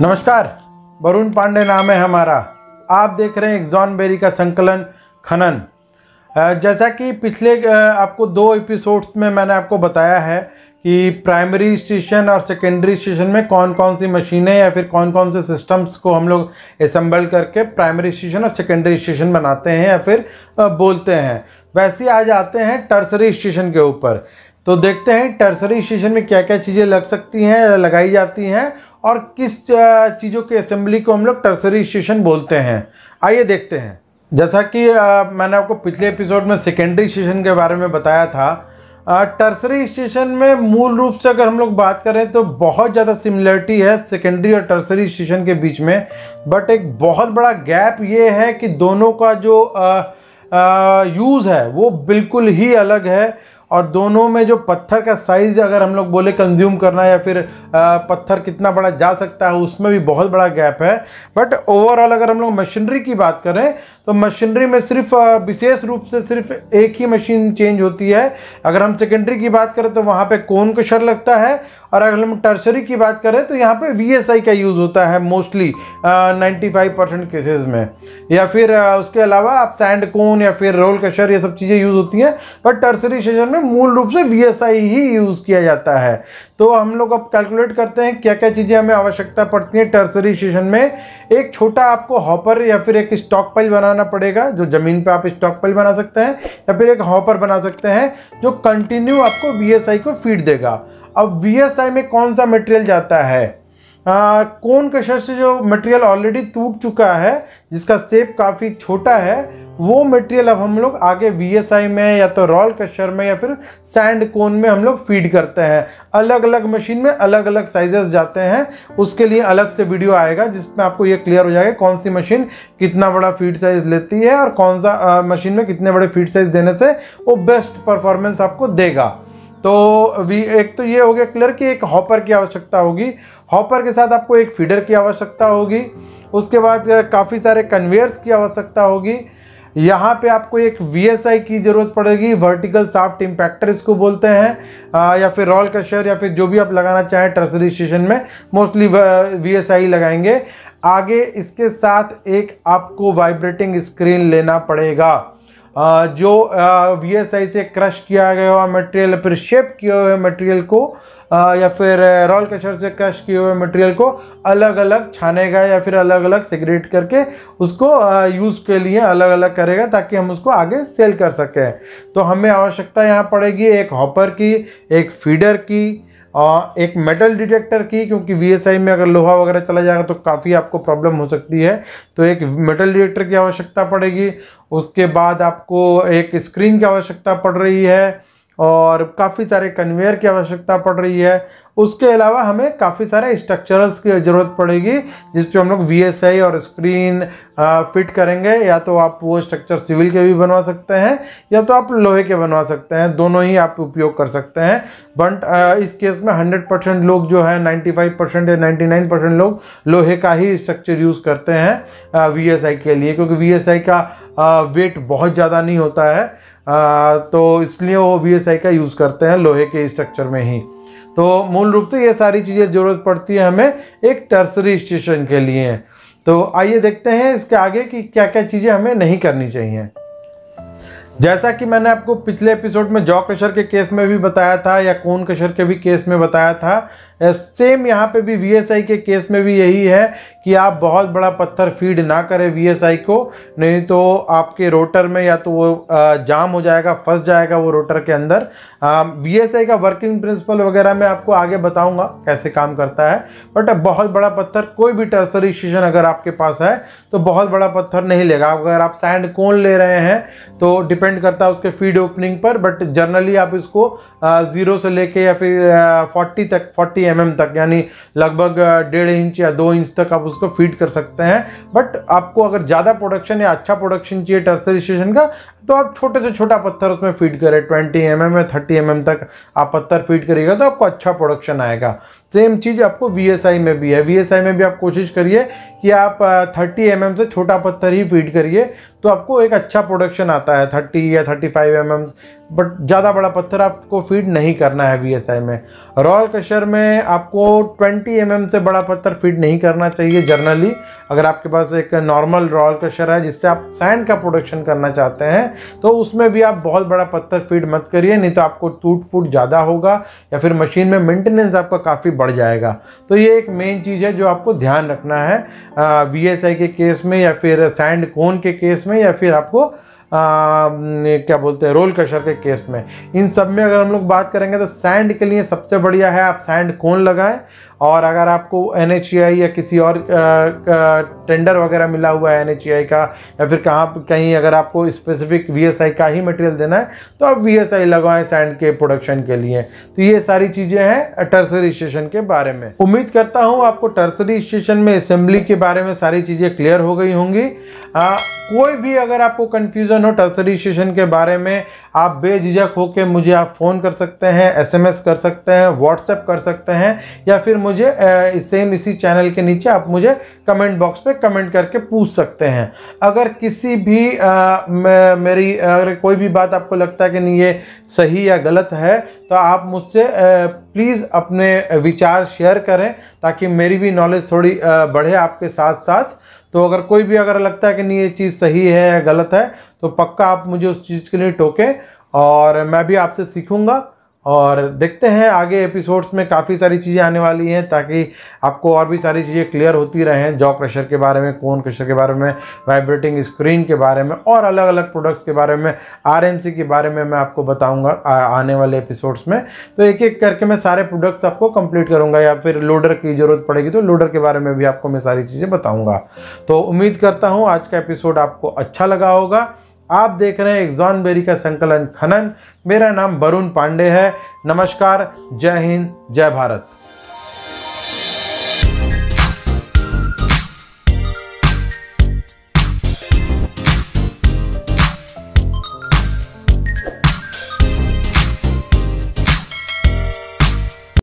नमस्कार वरुण पांडे नाम है हमारा आप देख रहे हैं एग्जॉन बेरी का संकलन खनन जैसा कि पिछले आपको दो एपिसोड्स में मैंने आपको बताया है कि प्राइमरी स्टेशन और सेकेंडरी स्टेशन में कौन कौन सी मशीनें या फिर कौन कौन से सिस्टम्स को हम लोग असम्बल करके प्राइमरी स्टेशन और सेकेंडरी स्टेशन बनाते हैं या फिर बोलते हैं वैसे आज आते हैं टर्सरी स्टेशन के ऊपर तो देखते हैं टर्सरी स्टेशन में क्या क्या चीज़ें लग सकती हैं लगाई जाती हैं और किस चीज़ों की असेंबली को हम लोग टर्सरी स्टेशन बोलते हैं आइए देखते हैं जैसा कि मैंने आपको पिछले एपिसोड में सेकेंडरी स्टेशन के बारे में बताया था टर्सरी स्टेशन में मूल रूप से अगर हम लोग बात करें तो बहुत ज़्यादा सिमिलरिटी है सेकेंडरी और टर्सरी स्टेशन के बीच में बट एक बहुत बड़ा गैप ये है कि दोनों का जो यूज़ है वो बिल्कुल ही अलग है और दोनों में जो पत्थर का साइज़ अगर हम लोग बोले कंज्यूम करना या फिर पत्थर कितना बड़ा जा सकता है उसमें भी बहुत बड़ा गैप है बट ओवरऑल अगर हम लोग मशीनरी की बात करें तो मशीनरी में सिर्फ विशेष रूप से सिर्फ एक ही मशीन चेंज होती है अगर हम सेकेंडरी की बात करें तो वहाँ पर कोन कशर शर लगता है और अगर हम टर्सरी की बात करें तो यहाँ पे वी का यूज़ होता है mostly ninety five percent cases में या फिर आ, उसके अलावा आप सैंड कोन या फिर रोल कशर ये सब चीज़ें यूज़ होती हैं पर टर्सरी सेशन में मूल रूप से वी ही यूज़ किया जाता है तो हम लोग अब कैलकुलेट करते हैं क्या क्या चीज़ें हमें आवश्यकता पड़ती हैं टर्सरी सेशन में एक छोटा आपको हॉपर या फिर एक स्टॉक पाइल बनाना पड़ेगा जो ज़मीन पर आप स्टॉक पाइल बना सकते हैं या फिर एक हॉपर बना सकते हैं जो कंटिन्यू आपको वी को फीड देगा अब वी में कौन सा मटेरियल जाता है आ, कौन कशर से जो मटेरियल ऑलरेडी टूट चुका है जिसका सेप काफ़ी छोटा है वो मटेरियल अब हम लोग आगे वी में या तो रॉल कशर में या फिर सैंड कोन में हम लोग फीड करते हैं अलग अलग मशीन में अलग अलग साइजेस जाते हैं उसके लिए अलग से वीडियो आएगा जिसमें आपको ये क्लियर हो जाएगा कौन सी मशीन कितना बड़ा फीड साइज लेती है और कौन सा मशीन में कितने बड़े फीड साइज देने से वो बेस्ट परफॉर्मेंस आपको देगा तो वी एक तो ये हो गया क्लियर कि एक हॉपर की आवश्यकता होगी हॉपर के साथ आपको एक फीडर की आवश्यकता होगी उसके बाद काफ़ी सारे कन्वेयर्स की आवश्यकता होगी यहाँ पे आपको एक वी की ज़रूरत पड़ेगी वर्टिकल साफ्ट इम्पैक्टर इसको बोलते हैं आ, या फिर रॉल कशर या फिर जो भी आप लगाना चाहें ट्रसरी स्टेशन में मोस्टली वी लगाएंगे आगे इसके साथ एक आपको वाइब्रेटिंग स्क्रीन लेना पड़ेगा जो वीएसआई से क्रश किया गया हुआ मटेरियल फिर शेप किए हुए मटेरियल को या फिर रॉल कशर से क्रश किए हुए मटेरियल को अलग अलग छानेगा या फिर अलग अलग सिगरेट करके उसको यूज़ के लिए अलग अलग करेगा ताकि हम उसको आगे सेल कर सकें तो हमें आवश्यकता यहाँ पड़ेगी एक हॉपर की एक फीडर की आ, एक मेटल डिटेक्टर की क्योंकि वीएसआई में अगर लोहा वगैरह चला जाएगा तो काफ़ी आपको प्रॉब्लम हो सकती है तो एक मेटल डिटेक्टर की आवश्यकता पड़ेगी उसके बाद आपको एक स्क्रीन की आवश्यकता पड़ रही है और काफ़ी सारे कन्वेयर की आवश्यकता पड़ रही है उसके अलावा हमें काफ़ी सारे स्ट्रक्चरल्स की ज़रूरत पड़ेगी जिस पर हम लोग वी और स्क्रीन फिट करेंगे या तो आप वो स्ट्रक्चर सिविल के भी बनवा सकते हैं या तो आप लोहे के बनवा सकते हैं दोनों ही आप उपयोग कर सकते हैं बट इस केस में 100 परसेंट लोग जो है 95 परसेंट या 99 परसेंट लोग लोहे का ही स्ट्रक्चर यूज़ करते हैं वी के लिए क्योंकि वी का वेट बहुत ज़्यादा नहीं होता है आ, तो इसलिए वो वी का यूज़ करते हैं लोहे के स्ट्रक्चर में ही तो मूल रूप से ये सारी चीज़ें ज़रूरत पड़ती है हमें एक टर्सरी स्टेशन के लिए तो आइए देखते हैं इसके आगे कि क्या क्या चीज़ें हमें नहीं करनी चाहिए जैसा कि मैंने आपको पिछले एपिसोड में जॉ कशर के केस में भी बताया था या कून कशर के भी केस में बताया था सेम यहाँ पे भी वी के केस में भी यही है कि आप बहुत बड़ा पत्थर फीड ना करें वी को नहीं तो आपके रोटर में या तो वो जाम हो जाएगा फंस जाएगा वो रोटर के अंदर वी का वर्किंग प्रिंसिपल वगैरह मैं आपको आगे बताऊंगा कैसे काम करता है बट बहुत बड़ा पत्थर कोई भी टर्सरी स्टेशन अगर आपके पास है तो बहुत बड़ा पत्थर नहीं लेगा अगर आप सैंड कोन ले रहे हैं तो डिपेंड करता है उसके फीड ओपनिंग पर बट जनरली आप इसको ज़ीरो से लेके या फिर फोर्टी तक फोर्टी एम mm तक यानी लगभग डेढ़ इंच या दो इंच तक आप उसको फीड कर सकते हैं बट आपको अगर ज़्यादा प्रोडक्शन या अच्छा प्रोडक्शन चाहिए टर्सरी स्टेशन का तो आप छोटे से छोटा पत्थर उसमें फीड करें ट्वेंटी एम एम या थर्टी एम एम तक आप पत्थर फीड करिएगा तो आपको अच्छा प्रोडक्शन आएगा सेम चीज़ आपको वी एस आई में भी है वी एस आई में भी आप कोशिश करिए कि आप थर्टी एम एम से छोटा पत्थर ही फीड करिए तो आपको एक अच्छा प्रोडक्शन आता है थर्टी या thirty five M M but ज़्यादा बड़ा पत्थर आपको फीड नहीं करना है वी एस आई में रॉयल कशर में आपको ट्वेंटी एम एम से बड़ा पत्थर फीड नहीं करना चाहिए जर्नली अगर आपके पास एक नॉर्मल रॉल क्रशर है जिससे आप सैंड का प्रोडक्शन करना चाहते हैं तो उसमें भी आप बहुत बड़ा पत्थर फीड मत करिए नहीं तो आपको टूट फूट ज़्यादा होगा या फिर मशीन में मेंटेनेंस आपका काफ़ी बढ़ जाएगा तो ये एक मेन चीज़ है जो आपको ध्यान रखना है वी के केस में या फिर सैंड कोन के केस में या फिर आपको क्या बोलते हैं रोल कशर के केस में इन सब में अगर हम लोग बात करेंगे तो सैंड के लिए सबसे बढ़िया है आप सैंड कौन लगाएं और अगर आपको एन या किसी और टेंडर वगैरह मिला हुआ है एन का या फिर कहाँ कहीं अगर आपको स्पेसिफिक वी का ही मटेरियल देना है तो आप वी लगाएं सैंड के प्रोडक्शन के लिए तो ये सारी चीज़ें हैं टर्सरी स्टेशन के बारे में उम्मीद करता हूँ आपको टर्सरी स्टेशन में असेंबली के बारे में सारी चीज़ें क्लियर हो गई होंगी आ, कोई भी अगर आपको कन्फ्यूज़न हो टर्सरी स्टेशन के बारे में आप बेझिझक होकर मुझे आप फ़ोन कर सकते हैं एसएमएस कर सकते हैं व्हाट्सएप कर सकते हैं या फिर मुझे सेम इसी चैनल के नीचे आप मुझे कमेंट बॉक्स पे कमेंट करके पूछ सकते हैं अगर किसी भी आ, मेरी अगर कोई भी बात आपको लगता है कि नहीं ये सही या गलत है तो आप मुझसे प्लीज़ अपने विचार शेयर करें ताकि मेरी भी नॉलेज थोड़ी बढ़े आपके साथ साथ तो अगर कोई भी अगर लगता है कि नहीं ये चीज़ सही है या गलत है तो पक्का आप मुझे उस चीज़ के लिए टोकें और मैं भी आपसे सीखूँगा और देखते हैं आगे एपिसोड्स में काफ़ी सारी चीज़ें आने वाली हैं ताकि आपको और भी सारी चीज़ें क्लियर होती रहें जॉ क्रशर के बारे में कोन क्रेशर के बारे में वाइब्रेटिंग स्क्रीन के बारे में और अलग अलग प्रोडक्ट्स के बारे में आरएमसी के बारे में मैं आपको बताऊँगा आने वाले एपिसोड्स में तो एक एक करके मैं सारे प्रोडक्ट्स आपको कंप्लीट करूँगा या फिर लोडर की ज़रूरत पड़ेगी तो लोडर के बारे में भी आपको मैं सारी चीज़ें बताऊँगा तो उम्मीद करता हूँ आज का एपिसोड आपको अच्छा लगा होगा आप देख रहे हैं एग्जॉन बेरी का संकलन खनन मेरा नाम वरुण पांडे है नमस्कार जय हिंद जय भारत